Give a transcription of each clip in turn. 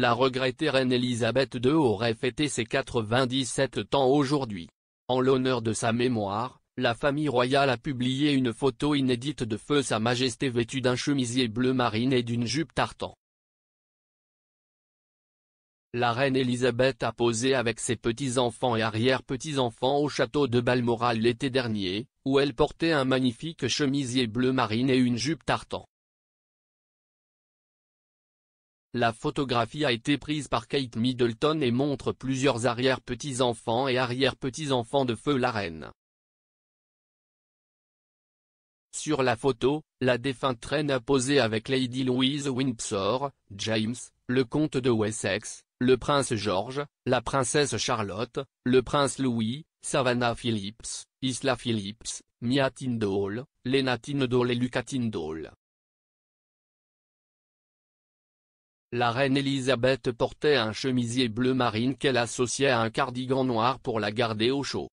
La regrettée reine Elisabeth II aurait fêté ses 97 ans aujourd'hui. En l'honneur de sa mémoire, la famille royale a publié une photo inédite de feu Sa Majesté vêtue d'un chemisier bleu marine et d'une jupe tartan. La reine Elisabeth a posé avec ses petits-enfants et arrière-petits-enfants au château de Balmoral l'été dernier, où elle portait un magnifique chemisier bleu marine et une jupe tartan. La photographie a été prise par Kate Middleton et montre plusieurs arrière-petits-enfants et arrière-petits-enfants de feu la reine. Sur la photo, la défunte reine a posé avec Lady Louise Windsor, James, le comte de Wessex, le prince George, la princesse Charlotte, le prince Louis, Savannah Phillips, Isla Phillips, Mia Tyndall, Lena Tyndall et Luca Tyndall. La reine Élisabeth portait un chemisier bleu marine qu'elle associait à un cardigan noir pour la garder au chaud.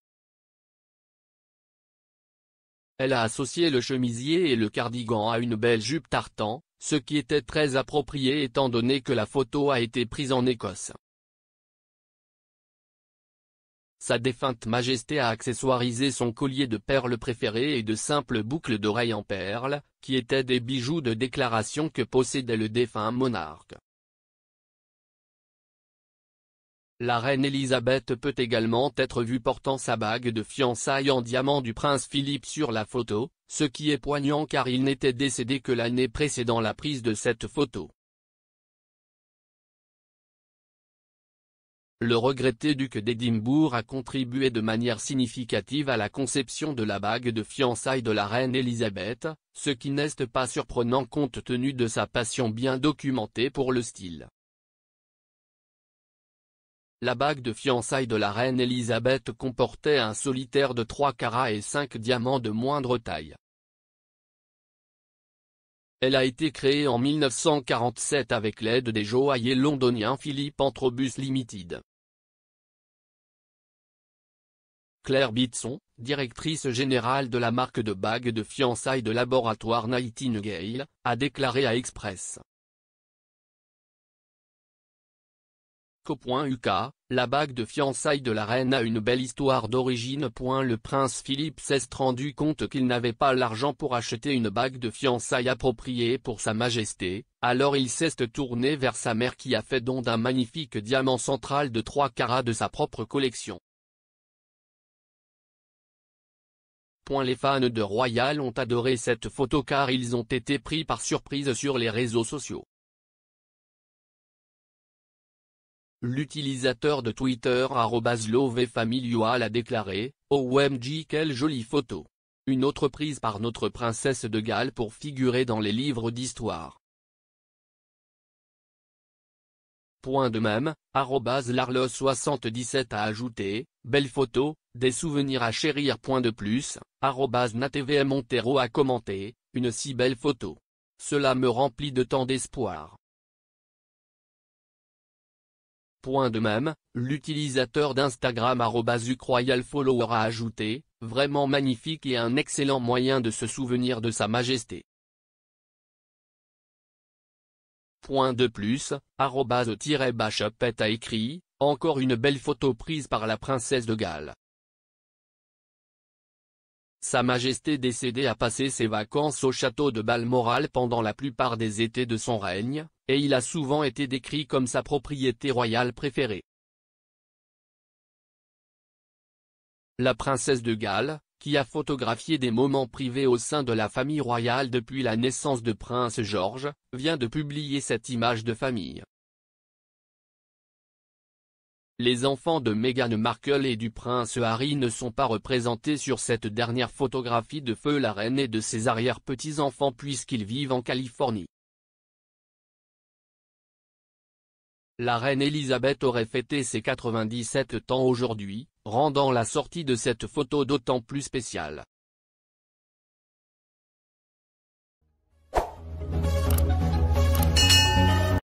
Elle a associé le chemisier et le cardigan à une belle jupe tartan, ce qui était très approprié étant donné que la photo a été prise en Écosse. Sa défunte majesté a accessoirisé son collier de perles préférées et de simples boucles d'oreilles en perles, qui étaient des bijoux de déclaration que possédait le défunt monarque. La reine Elisabeth peut également être vue portant sa bague de fiançailles en diamant du prince Philippe sur la photo, ce qui est poignant car il n'était décédé que l'année précédant la prise de cette photo. Le regretté duc d'Édimbourg a contribué de manière significative à la conception de la bague de fiançailles de la reine Elisabeth, ce qui n'est pas surprenant compte tenu de sa passion bien documentée pour le style. La bague de fiançailles de la reine Elisabeth comportait un solitaire de 3 carats et 5 diamants de moindre taille. Elle a été créée en 1947 avec l'aide des joailliers londoniens Philippe Antrobus Limited. Claire Bitson, directrice générale de la marque de bagues de fiançailles de laboratoire Nightingale, a déclaré à Express. .UK, la bague de fiançailles de la reine a une belle histoire d'origine. Le prince Philippe s'est rendu compte qu'il n'avait pas l'argent pour acheter une bague de fiançailles appropriée pour sa majesté, alors il s'est tourné vers sa mère qui a fait don d'un magnifique diamant central de 3 carats de sa propre collection. Les fans de Royal ont adoré cette photo car ils ont été pris par surprise sur les réseaux sociaux. L'utilisateur de Twitter @lovefamilial a déclaré « OMG quelle jolie photo Une autre prise par notre princesse de Galles pour figurer dans les livres d'histoire. » Point de même, larlos 77 a ajouté, belle photo, des souvenirs à chérir. Point de plus, Montero a commenté, une si belle photo. Cela me remplit de tant d'espoir. Point de même, l'utilisateur d'Instagram @ucroyalfollower a ajouté, vraiment magnifique et un excellent moyen de se souvenir de sa majesté. Point de plus, arrobase a écrit, encore une belle photo prise par la princesse de Galles. Sa Majesté décédée a passé ses vacances au château de Balmoral pendant la plupart des étés de son règne, et il a souvent été décrit comme sa propriété royale préférée. La princesse de Galles, qui a photographié des moments privés au sein de la famille royale depuis la naissance de Prince George, vient de publier cette image de famille. Les enfants de Meghan Markle et du prince Harry ne sont pas représentés sur cette dernière photographie de feu la reine et de ses arrière-petits-enfants puisqu'ils vivent en Californie. La reine Elisabeth aurait fêté ses 97 ans aujourd'hui, rendant la sortie de cette photo d'autant plus spéciale.